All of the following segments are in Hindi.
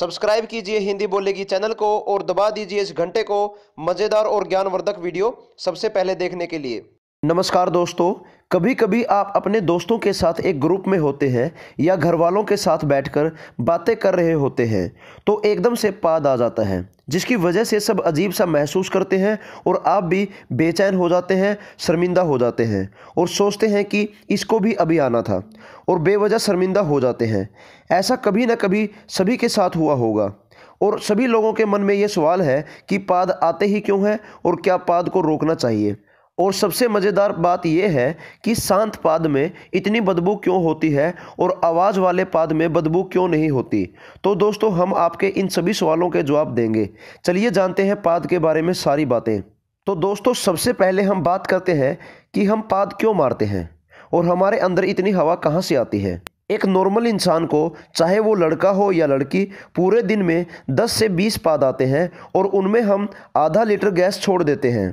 सब्सक्राइब कीजिए हिंदी बोलेगी चैनल को और दबा दीजिए इस घंटे को मज़ेदार और ज्ञानवर्धक वीडियो सबसे पहले देखने के लिए नमस्कार दोस्तों कभी कभी आप अपने दोस्तों के साथ एक ग्रुप में होते हैं या घर वालों के साथ बैठकर बातें कर रहे होते हैं तो एकदम से पाद आ जाता है जिसकी वजह से सब अजीब सा महसूस करते हैं और आप भी बेचैन हो जाते हैं शर्मिंदा हो जाते हैं और सोचते हैं कि इसको भी अभी आना था और बेवजह शर्मिंदा हो जाते हैं ऐसा कभी ना कभी सभी के साथ हुआ होगा और सभी लोगों के मन में ये सवाल है कि पाद आते ही क्यों हैं और क्या पाद को रोकना चाहिए और सबसे मज़ेदार बात यह है कि शांत पाद में इतनी बदबू क्यों होती है और आवाज़ वाले पाद में बदबू क्यों नहीं होती तो दोस्तों हम आपके इन सभी सवालों के जवाब देंगे चलिए जानते हैं पाद के बारे में सारी बातें तो दोस्तों सबसे पहले हम बात करते हैं कि हम पाद क्यों मारते हैं और हमारे अंदर इतनी हवा कहाँ से आती है एक नॉर्मल इंसान को चाहे वो लड़का हो या लड़की पूरे दिन में 10 से 20 पाद आते हैं और उनमें हम आधा लीटर गैस छोड़ देते हैं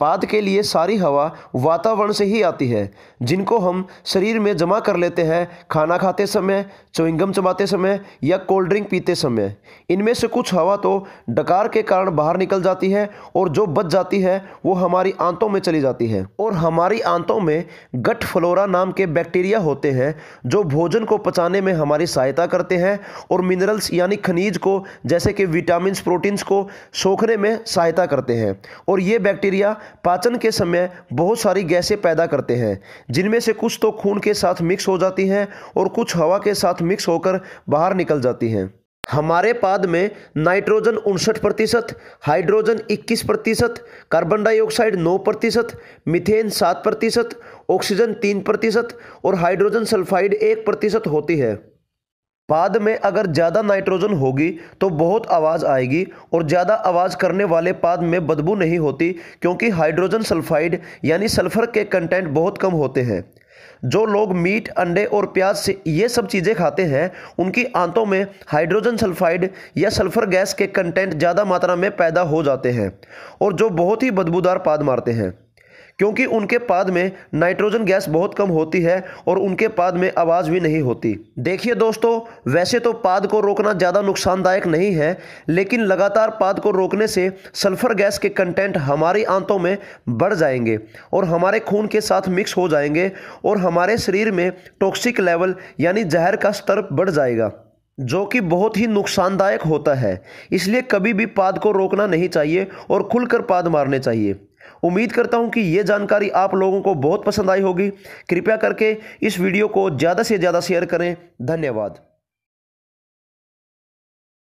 पाद के लिए सारी हवा वातावरण से ही आती है जिनको हम शरीर में जमा कर लेते हैं खाना खाते समय चुविंगम चबाते समय या कोल्ड ड्रिंक पीते समय इनमें से कुछ हवा तो डकार के कारण बाहर निकल जाती है और जो बच जाती है वो हमारी आंतों में चली जाती है और हमारी आंतों में गट फ्लोरा नाम के बैक्टीरिया होते हैं जो भोजन को पचाने में हमारी सहायता करते हैं और मिनरल्स यानी खनिज को जैसे कि विटामिन प्रोटीन्स को सोखने में सहायता करते हैं और ये बैक्टीरिया पाचन के समय बहुत सारी गैसें पैदा करते हैं जिनमें से कुछ तो खून के साथ मिक्स हो जाती हैं और कुछ हवा के साथ मिक्स होकर बाहर निकल जाती हैं हमारे पाद में नाइट्रोजन उनसठ प्रतिशत हाइड्रोजन 21 प्रतिशत कार्बन डाइऑक्साइड 9 प्रतिशत मिथेन 7 प्रतिशत ऑक्सीजन 3 प्रतिशत और हाइड्रोजन सल्फाइड 1 प्रतिशत होती है बाद में अगर ज़्यादा नाइट्रोजन होगी तो बहुत आवाज़ आएगी और ज़्यादा आवाज़ करने वाले पाद में बदबू नहीं होती क्योंकि हाइड्रोजन सल्फाइड यानी सल्फर के कंटेंट बहुत कम होते हैं जो लोग मीट अंडे और प्याज से ये सब चीज़ें खाते हैं उनकी आंतों में हाइड्रोजन सल्फाइड या सल्फर गैस के कंटेंट ज़्यादा मात्रा में पैदा हो जाते हैं और जो बहुत ही बदबूदार पाद मारते हैं क्योंकि उनके पाद में नाइट्रोजन गैस बहुत कम होती है और उनके पाद में आवाज़ भी नहीं होती देखिए दोस्तों वैसे तो पाद को रोकना ज़्यादा नुकसानदायक नहीं है लेकिन लगातार पाद को रोकने से सल्फर गैस के कंटेंट हमारी आंतों में बढ़ जाएंगे और हमारे खून के साथ मिक्स हो जाएंगे और हमारे शरीर में टॉक्सिक लेवल यानी जहर का स्तर बढ़ जाएगा जो कि बहुत ही नुकसानदायक होता है इसलिए कभी भी पाद को रोकना नहीं चाहिए और खुलकर पाद मारने चाहिए उम्मीद करता हूं कि ये जानकारी आप लोगों को बहुत पसंद आई होगी कृपया करके इस वीडियो को ज़्यादा से ज़्यादा शेयर करें धन्यवाद